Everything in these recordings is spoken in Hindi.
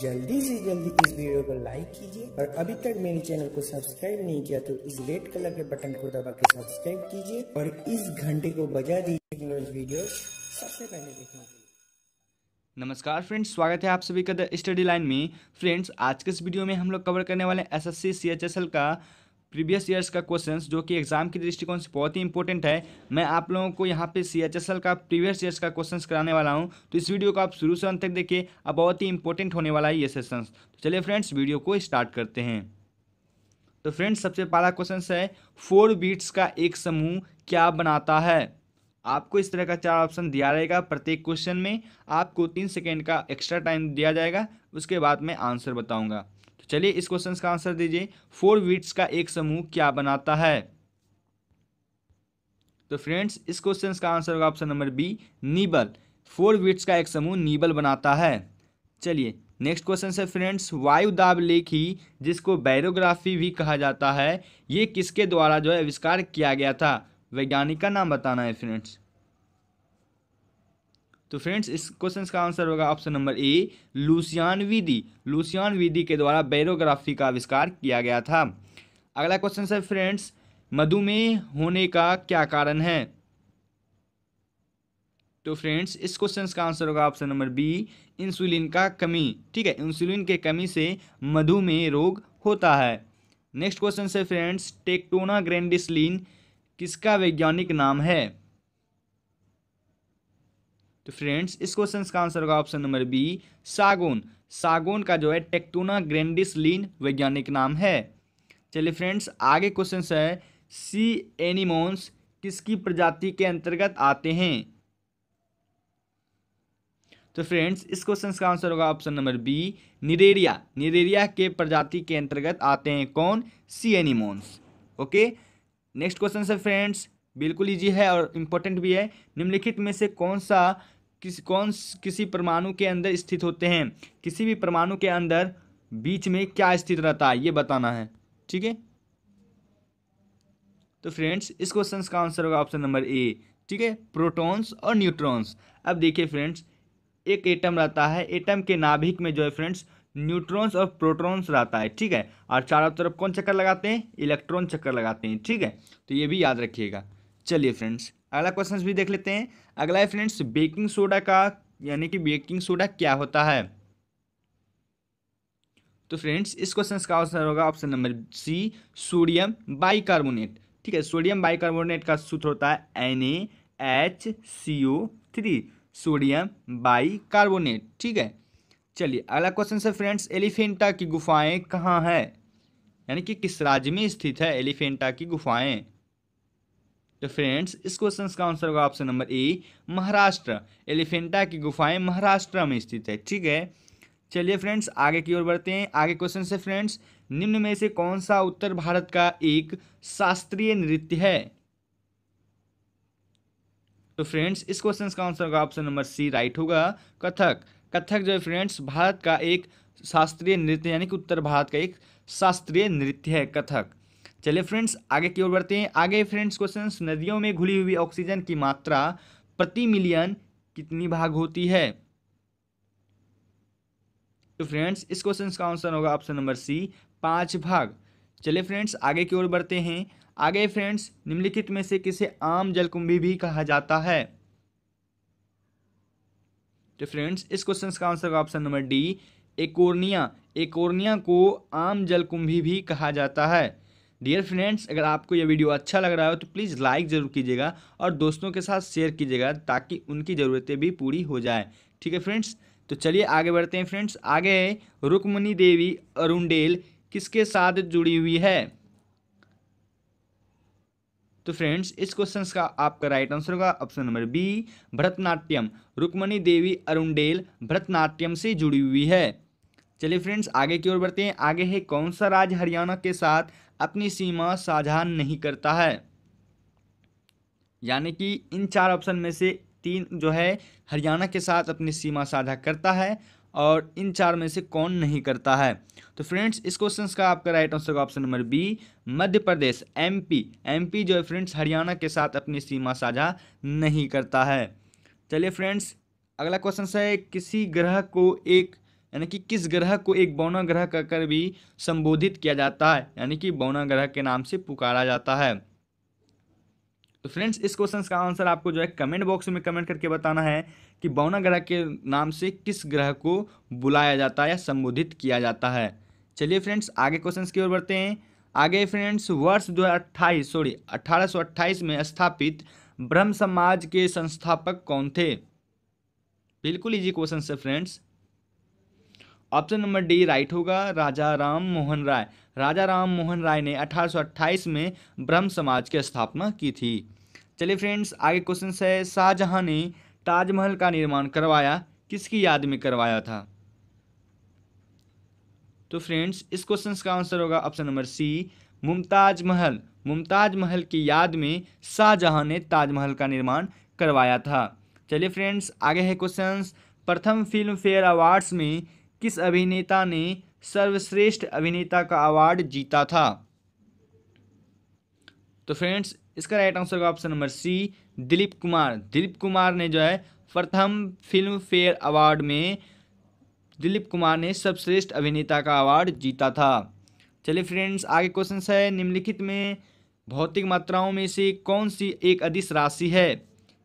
जल्दी से जल्दी इस वीडियो को लाइक कीजिए और अभी तक मेरे चैनल को सब्सक्राइब नहीं किया तो इस रेड कलर के बटन को दबा के सब्सक्राइब कीजिए और इस घंटे को बजा दीजिए वीडियो सबसे पहले देखने के नमस्कार फ्रेंड्स स्वागत है आप सभी का द स्टडी लाइन में फ्रेंड्स आज के इस वीडियो में हम लोग कवर करने वाले S S C C H S L का प्रीवियस ईयर्स का क्वेश्चन जो कि एग्जाम के दृष्टिकोण से बहुत ही इंपॉर्टेंट है मैं आप लोगों को यहाँ पे सी का प्रीवियस ईयर्स का क्वेश्चन कराने वाला हूँ तो इस वीडियो को आप शुरू से अंत तक देखिए अब बहुत ही इंपॉर्टेंट होने वाला है ये सेशंस तो चलिए फ्रेंड्स वीडियो को स्टार्ट करते हैं तो फ्रेंड्स सबसे पहला क्वेश्चन है फोर बीट्स का एक समूह क्या बनाता है आपको इस तरह का चार ऑप्शन दिया रहेगा प्रत्येक क्वेश्चन में आपको तीन सेकेंड का एक्स्ट्रा टाइम दिया जाएगा उसके बाद मैं आंसर बताऊंगा तो चलिए इस क्वेश्चन का आंसर दीजिए फोर वीट्स का एक समूह क्या बनाता है तो फ्रेंड्स इस क्वेश्चन का आंसर होगा option number B nibble four bits का एक समूह नीबल बनाता है चलिए नेक्स्ट क्वेश्चन है फ्रेंड्स वायु दाब लेखी जिसको बैरोग्राफी भी कहा जाता है ये किसके द्वारा जो है आविष्कार किया गया था वैज्ञानिक का नाम बताना है फ्रेंड्स तो फ्रेंड्स इस क्वेश्चन का आंसर होगा ऑप्शन नंबर ए लूसियान विधि लूसियान विधि के द्वारा बैरोग्राफी का आविष्कार किया गया था अगला क्वेश्चन सर फ्रेंड्स मधुमेह होने का क्या कारण है तो फ्रेंड्स इस क्वेश्चन का आंसर होगा ऑप्शन नंबर बी इंसुलिन का कमी ठीक है इंसुलिन के कमी से मधुमेह रोग होता है नेक्स्ट क्वेश्चन से फ्रेंड्स टेक्टोना ग्रैंडिसलिन किसका वैज्ञानिक नाम है तो फ्रेंड्स इस क्वेश्चन का आंसर होगा ऑप्शन नंबर बी सागोन सागोन का जो है टेक्टोना ग्रेंडिस लीन वैज्ञानिक नाम है चलिए फ्रेंड्स आगे क्वेश्चन है सी एनिमोन्स किसकी प्रजाति के अंतर्गत आते हैं तो फ्रेंड्स इस क्वेश्चन का आंसर होगा ऑप्शन नंबर बी निरेरिया निरेरिया के प्रजाति के अंतर्गत आते हैं कौन सी एनिमोन्स ओके नेक्स्ट क्वेश्चन है फ्रेंड्स बिल्कुल ईजी है और इम्पोर्टेंट भी है निम्नलिखित में से कौन सा किस कौन किसी परमाणु के अंदर स्थित होते हैं किसी भी परमाणु के अंदर बीच में क्या स्थित रहता है ये बताना है ठीक है तो फ्रेंड्स इस क्वेश्चन का आंसर होगा ऑप्शन नंबर ए ठीक है प्रोटॉन्स और न्यूट्रॉन्स अब देखिए फ्रेंड्स एक एटम रहता है एटम के नाभिक में जो है फ्रेंड्स न्यूट्रॉन्स और प्रोटॉन्स रहता है ठीक है और चारों तरफ कौन चक्कर लगाते हैं इलेक्ट्रॉन चक्कर लगाते हैं ठीक है तो ये भी याद रखिएगा चलिए फ्रेंड्स अगला क्वेश्चन भी देख लेते हैं अगला है फ्रेंड्स बेकिंग सोडा का यानी कि बेकिंग सोडा क्या होता है तो फ्रेंड्स इस क्वेश्चन का आंसर होगा option number C sodium bicarbonate ठीक है सोडियम बाइकार्बोनेट का सूत्र होता है N H C O three sodium bicarbonate ठीक है चलिए अगला क्वेश्चन है फ्रेंड्स एलिफेंटा की गुफाएं कहाँ है यानी कि किस राज्य में स्थित है एलिफेंटा की गुफाएं तो फ्रेंड्स इस क्वेश्चन का आंसर होगा option number A Maharashtra Elephanta की गुफाएं महाराष्ट्र में स्थित है ठीक है चलिए फ्रेंड्स आगे की ओर बढ़ते हैं आगे क्वेश्चन से फ्रेंड्स निम्न में से कौन सा उत्तर भारत का एक शास्त्रीय नृत्य है तो फ्रेंड्स इस क्वेश्चन का आंसर होगा ऑप्शन नंबर सी राइट होगा कथक कथक जो है फ्रेंड्स भारत का एक शास्त्रीय नृत्य यानी कि उत्तर भारत का एक शास्त्रीय नृत्य है कथक चलिए फ्रेंड्स आगे की ओर बढ़ते हैं आगे फ्रेंड्स क्वेश्चन नदियों में घुली हुई ऑक्सीजन की मात्रा प्रति मिलियन कितनी भाग होती है तो फ्रेंड्स इस क्वेश्चन का आंसर होगा ऑप्शन नंबर सी पांच भाग चलिए फ्रेंड्स आगे की ओर बढ़ते हैं आगे फ्रेंड्स निम्नलिखित में से किसे आम जलकुंभी भी कहा जाता है तो फ्रेंड्स इस क्वेश्चन का आंसर होगा ऑप्शन नंबर डी एकोर्निया एकोर्निया को आम जलकुंभी भी कहा जाता है डियर फ्रेंड्स अगर आपको यह वीडियो अच्छा लग रहा हो तो प्लीज़ लाइक ज़रूर कीजिएगा और दोस्तों के साथ शेयर कीजिएगा ताकि उनकी ज़रूरतें भी पूरी हो जाए ठीक है फ्रेंड्स तो चलिए आगे बढ़ते हैं फ्रेंड्स आगे है देवी अरुणडेल किसके साथ जुड़ी हुई है तो फ्रेंड्स इस क्वेश्चन का आपका राइट आंसर होगा option number B Bharatanatyam Rukmini Devi Arundale Bharatanatyam से जुड़ी हुई है चलिए फ्रेंड्स आगे की ओर बढ़ते हैं आगे है कौन सा राज्य हरियाणा के साथ अपनी सीमा साझा नहीं करता है यानी कि इन चार ऑप्शन में से तीन जो है हरियाणा के साथ अपनी सीमा साझा करता है और इन चार में से कौन नहीं करता है तो फ्रेंड्स इस क्वेश्चन का आपका राइट आंसर होगा option number B Madhya Pradesh MP MP जो है फ्रेंड्स हरियाणा के साथ अपनी सीमा साझा नहीं करता है चलिए फ्रेंड्स अगला क्वेश्चन है किसी ग्रह को एक यानी कि किस ग्रह को एक बौना ग्रह कहकर भी संबोधित किया जाता है यानी कि बौना ग्रह के नाम से पुकारा जाता है तो फ्रेंड्स इस क्वेश्चन का आंसर आपको जो है कमेंट बॉक्स में कमेंट करके बताना है कि बौना ग्रह के नाम से किस ग्रह को बुलाया जाता है या संबोधित किया जाता है चलिए फ्रेंड्स आगे क्वेश्चन की ओर बढ़ते हैं आगे फ्रेंड्स वर्ष 2028 सॉरी 1828 में स्थापित ब्रह्म समाज के संस्थापक कौन थे बिल्कुल इजी क्वेश्चन है friends option number D right होगा राजा राम मोहन राय राजा राम मोहन राय ने 1828 में ब्रह्म समाज की स्थापना की थी चलिए फ्रेंड्स आगे क्वेश्चन है शाहजहाँ ने ताजमहल का निर्माण करवाया किसकी याद में करवाया था तो फ्रेंड्स इस क्वेश्चन का आंसर होगा ऑप्शन नंबर सी मुमताज महल मुमताज महल की याद में शाहजहां ने ताजमहल का निर्माण करवाया था चलिए फ्रेंड्स आगे है क्वेश्चन प्रथम फिल्म फेयर अवार्ड्स में किस अभिनेता ने सर्वश्रेष्ठ अभिनेता का अवार्ड जीता था तो फ्रेंड्स इसका राइट आंसर होगा option number C Dilip Kumar Dilip Kumar ने जो है प्रथम फिल्म फेयर अवार्ड में दिलीप कुमार ने सर्वश्रेष्ठ अभिनेता का अवार्ड जीता था चलिए फ्रेंड्स आगे क्वेश्चन है निम्नलिखित में भौतिक मात्राओं में से कौन सी एक अधिस राशि है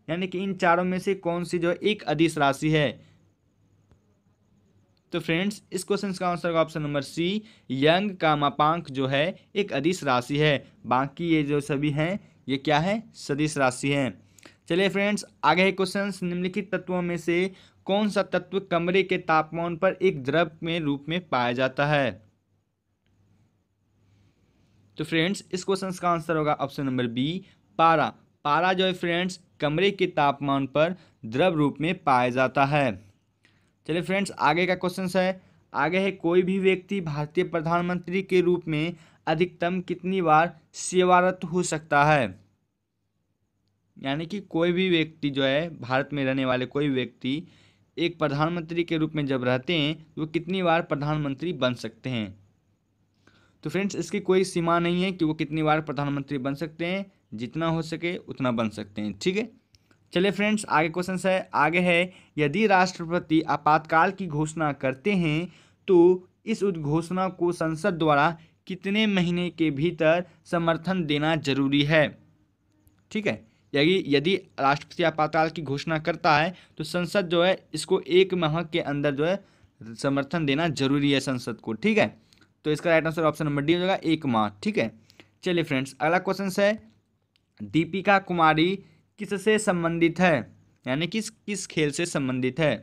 यानी कि इन चारों में से कौन सी जो एक अधिस राशि है तो फ्रेंड्स इस क्वेश्चन का आंसर होगा ऑप्शन नंबर सी यंग का मापांक जो है एक अदिश राशि है बाकी ये जो सभी हैं ये क्या है सदिश राशि है चलिए फ्रेंड्स आगे है क्वेश्चन निम्नलिखित तत्वों में से कौन सा तत्व कमरे के तापमान पर एक द्रव में रूप में पाया जाता है तो फ्रेंड्स इस क्वेश्चन का आंसर होगा ऑप्शन नंबर बी पारा पारा जो है फ्रेंड्स कमरे के तापमान पर द्रव रूप में पाया जाता है चलिए फ्रेंड्स आगे का क्वेश्चन है आगे है कोई भी व्यक्ति भारतीय प्रधानमंत्री के रूप में अधिकतम कितनी बार सेवारत हो सकता है यानी कि कोई भी व्यक्ति जो है भारत में रहने वाले कोई व्यक्ति एक प्रधानमंत्री के रूप में जब रहते हैं वो कितनी बार प्रधानमंत्री बन सकते हैं तो फ्रेंड्स इसकी कोई सीमा नहीं है कि वो कितनी बार प्रधानमंत्री बन सकते हैं जितना हो सके उतना बन सकते हैं ठीक है चलिए फ्रेंड्स आगे क्वेश्चन है आगे है यदि राष्ट्रपति आपातकाल की घोषणा करते हैं तो इस उद्घोषणा को संसद द्वारा कितने महीने के भीतर समर्थन देना जरूरी है ठीक है यदि यदि राष्ट्रपति आपातकाल की घोषणा करता है तो संसद जो है इसको एक माह के अंदर जो है समर्थन देना जरूरी है संसद को ठीक है तो इसका right answer option number D हो जाएगा एक माह ठीक है चलिए फ्रेंड्स अगला क्वेश्चन है दीपिका कुमारी किससे संबंधित है यानी किस किस खेल से संबंधित है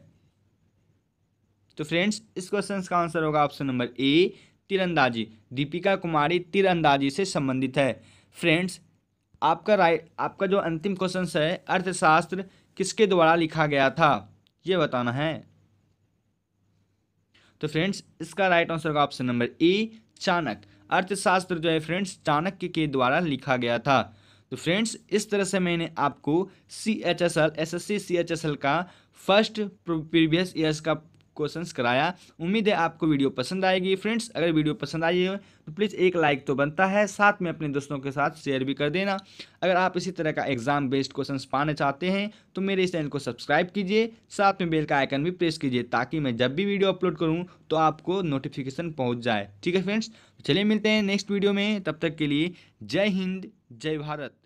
तो फ्रेंड्स इस क्वेश्चन का आंसर होगा ऑप्शन नंबर ए तीरंदाजी दीपिका कुमारी तीरंदाजी से संबंधित है फ्रेंड्स आपका राइट आपका जो अंतिम क्वेश्चन है अर्थशास्त्र किसके द्वारा लिखा गया था ये बताना है तो फ्रेंड्स इसका राइट आंसर होगा option number A Chanakya Arthashastra जो है फ्रेंड्स चाणक्य के द्वारा लिखा गया था तो फ्रेंड्स इस तरह से मैंने आपको C H S L S S C C H S L का फर्स्ट प्रीवियस ईयर्स का क्वेश्चंस कराया उम्मीद है आपको वीडियो पसंद आएगी फ्रेंड्स अगर वीडियो पसंद आई है तो प्लीज़ एक लाइक तो बनता है साथ में अपने दोस्तों के साथ शेयर भी कर देना अगर आप इसी तरह का एग्जाम बेस्ड क्वेश्चंस पाना चाहते हैं तो मेरे इस चैनल को सब्सक्राइब कीजिए साथ में बेल का आइकन भी प्रेस कीजिए ताकि मैं जब भी वीडियो अपलोड करूँ तो आपको नोटिफिकेशन पहुँच जाए ठीक है फ्रेंड्स तो चलिए मिलते हैं नेक्स्ट वीडियो में तब तक के लिए जय हिंद जय भारत